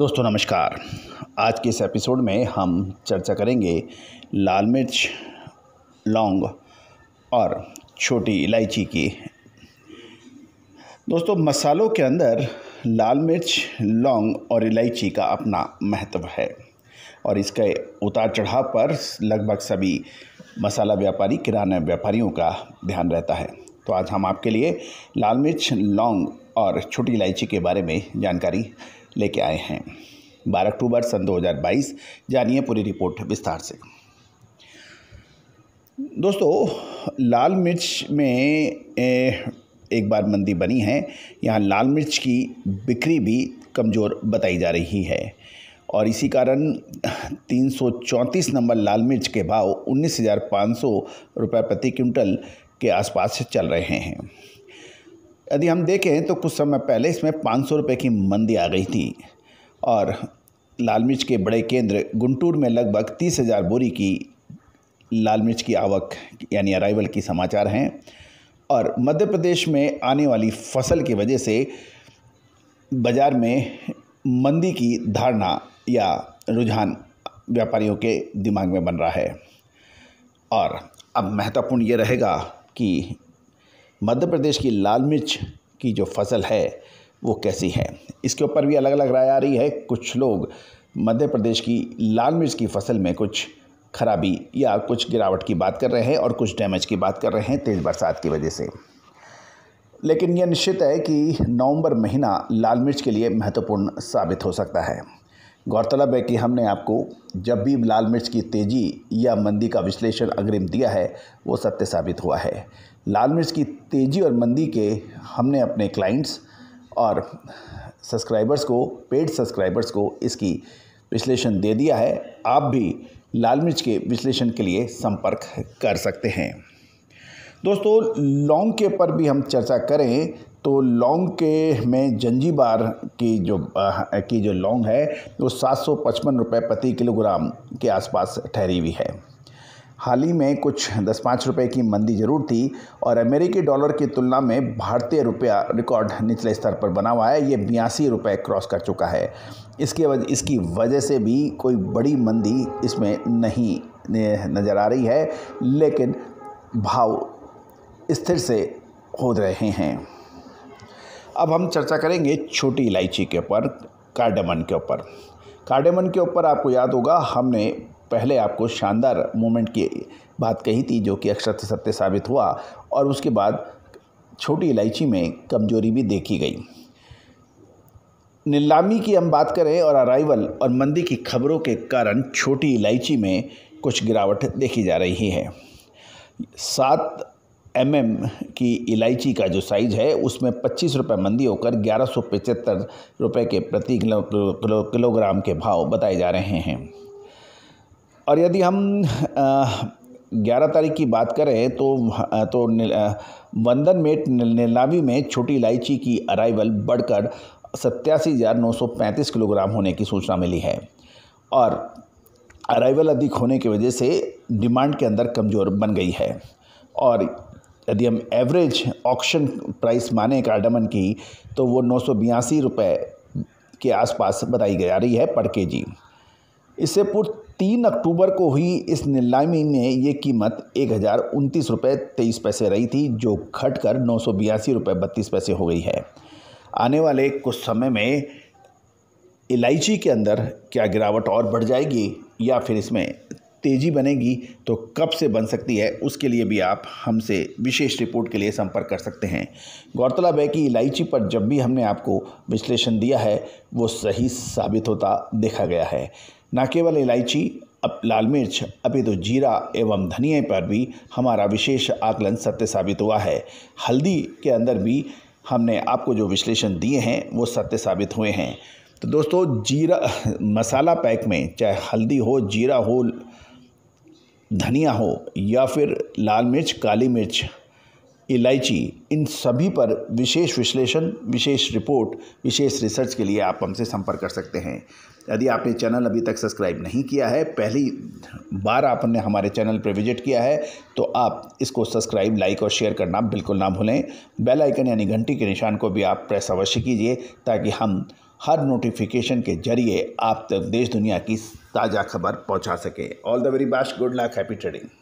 दोस्तों नमस्कार आज के इस एपिसोड में हम चर्चा करेंगे लाल मिर्च लौंग और छोटी इलायची की दोस्तों मसालों के अंदर लाल मिर्च लौंग और इलायची का अपना महत्व है और इसके उतार चढ़ाव पर लगभग सभी मसाला व्यापारी किराना व्यापारियों का ध्यान रहता है तो आज हम आपके लिए लाल मिर्च लौंग और छोटी इलायची के बारे में जानकारी लेके आए हैं 12 अक्टूबर सन 2022 जानिए पूरी रिपोर्ट विस्तार से दोस्तों लाल मिर्च में एक बार मंदी बनी है यहाँ लाल मिर्च की बिक्री भी कमज़ोर बताई जा रही है और इसी कारण 334 नंबर लाल मिर्च के भाव उन्नीस हज़ार पाँच सौ रुपये प्रति क्विंटल के आसपास चल रहे हैं यदि हम देखें तो कुछ समय पहले इसमें पाँच सौ रुपये की मंदी आ गई थी और लाल मिर्च के बड़े केंद्र गुंटूर में लगभग तीस हज़ार बोरी की लाल मिर्च की आवक यानी अराइवल की समाचार हैं और मध्य प्रदेश में आने वाली फसल की वजह से बाज़ार में मंदी की धारणा या रुझान व्यापारियों के दिमाग में बन रहा है और अब महत्वपूर्ण ये रहेगा कि मध्य प्रदेश की लाल मिर्च की जो फसल है वो कैसी है इसके ऊपर भी अलग अलग राय आ रही है कुछ लोग मध्य प्रदेश की लाल मिर्च की फसल में कुछ खराबी या कुछ गिरावट की बात कर रहे हैं और कुछ डैमेज की बात कर रहे हैं तेज़ बरसात की वजह से लेकिन यह निश्चित है कि नवंबर महीना लाल मिर्च के लिए महत्वपूर्ण साबित हो सकता है गौरतलब है कि हमने आपको जब भी लाल मिर्च की तेज़ी या मंदी का विश्लेषण अग्रिम दिया है वो सत्य साबित हुआ है लाल मिर्च की तेज़ी और मंदी के हमने अपने क्लाइंट्स और सब्सक्राइबर्स को पेड सब्सक्राइबर्स को इसकी विश्लेषण दे दिया है आप भी लाल मिर्च के विश्लेषण के लिए संपर्क कर सकते हैं दोस्तों लौंग के पर भी हम चर्चा करें तो लौंग के में जंजीबार की जो आ, की जो लौंग है वो सात सौ पचपन रुपये प्रति किलोग्राम के आसपास ठहरी हुई है हाल ही में कुछ दस पाँच रुपये की मंदी जरूर थी और अमेरिकी डॉलर की तुलना में भारतीय रुपया रिकॉर्ड निचले स्तर पर बना हुआ है ये बयासी रुपये क्रॉस कर चुका है इसके वजह इसकी वजह से भी कोई बड़ी मंदी इसमें नहीं नज़र आ रही है लेकिन भाव स्थिर से हो रहे हैं अब हम चर्चा करेंगे छोटी इलायची के ऊपर कार्डमन के ऊपर कार्डेमन के ऊपर आपको याद होगा हमने पहले आपको शानदार मूवमेंट की बात कही थी जो कि अक्षत सत्य साबित हुआ और उसके बाद छोटी इलायची में कमजोरी भी देखी गई नीलामी की हम बात करें और अराइवल और मंदी की खबरों के कारण छोटी इलायची में कुछ गिरावट देखी जा रही है सात एम mm की इलायची का जो साइज़ है उसमें पच्चीस रुपये मंदी होकर ग्यारह सौ पचहत्तर रुपये के प्रति किलो, किलो, किलोग्राम के भाव बताए जा रहे हैं और यदि हम ग्यारह तारीख की बात करें तो तो वंदन मेट नीलावी में छोटी इलायची की अराइवल बढ़कर सत्तासी हज़ार नौ सौ पैंतीस किलोग्राम होने की सूचना मिली है और अराइवल अधिक होने की वजह से डिमांड के अंदर कमज़ोर बन गई है और यदि हम एवरेज ऑक्शन प्राइस माने कार्डमन की तो वो नौ सौ बयासी रुपये के आसपास बताई जा रही है पर के जी इससे पूर्व तीन अक्टूबर को हुई इस नीलामी में ये कीमत एक हज़ार उनतीस रुपये तेईस पैसे रही थी जो घटकर नौ सौ बयासी रुपये बत्तीस पैसे हो गई है आने वाले कुछ समय में इलायची के अंदर क्या गिरावट और बढ़ जाएगी या फिर इसमें तेज़ी बनेगी तो कब से बन सकती है उसके लिए भी आप हमसे विशेष रिपोर्ट के लिए संपर्क कर सकते हैं गौरतलब है कि इलायची पर जब भी हमने आपको विश्लेषण दिया है वो सही साबित होता देखा गया है न केवल इलायची अब लाल मिर्च अभी तो जीरा एवं धनिया पर भी हमारा विशेष आकलन सत्य साबित हुआ है हल्दी के अंदर भी हमने आपको जो विश्लेषण दिए हैं वो सत्य साबित हुए हैं तो दोस्तों जीरा मसाला पैक में चाहे हल्दी हो जीरा हो धनिया हो या फिर लाल मिर्च काली मिर्च इलायची इन सभी पर विशेष विश्लेषण विशेष रिपोर्ट विशेष रिसर्च के लिए आप हमसे संपर्क कर सकते हैं यदि आपने चैनल अभी तक सब्सक्राइब नहीं किया है पहली बार आपने हमारे चैनल पर विजिट किया है तो आप इसको सब्सक्राइब लाइक और शेयर करना बिल्कुल ना भूलें बेल आइकन यानी घंटी के निशान को भी आप प्रेस अवश्य कीजिए ताकि हम हर नोटिफिकेशन के जरिए आप तक देश दुनिया की ताज़ा खबर पहुंचा सके all the very best good luck happy trading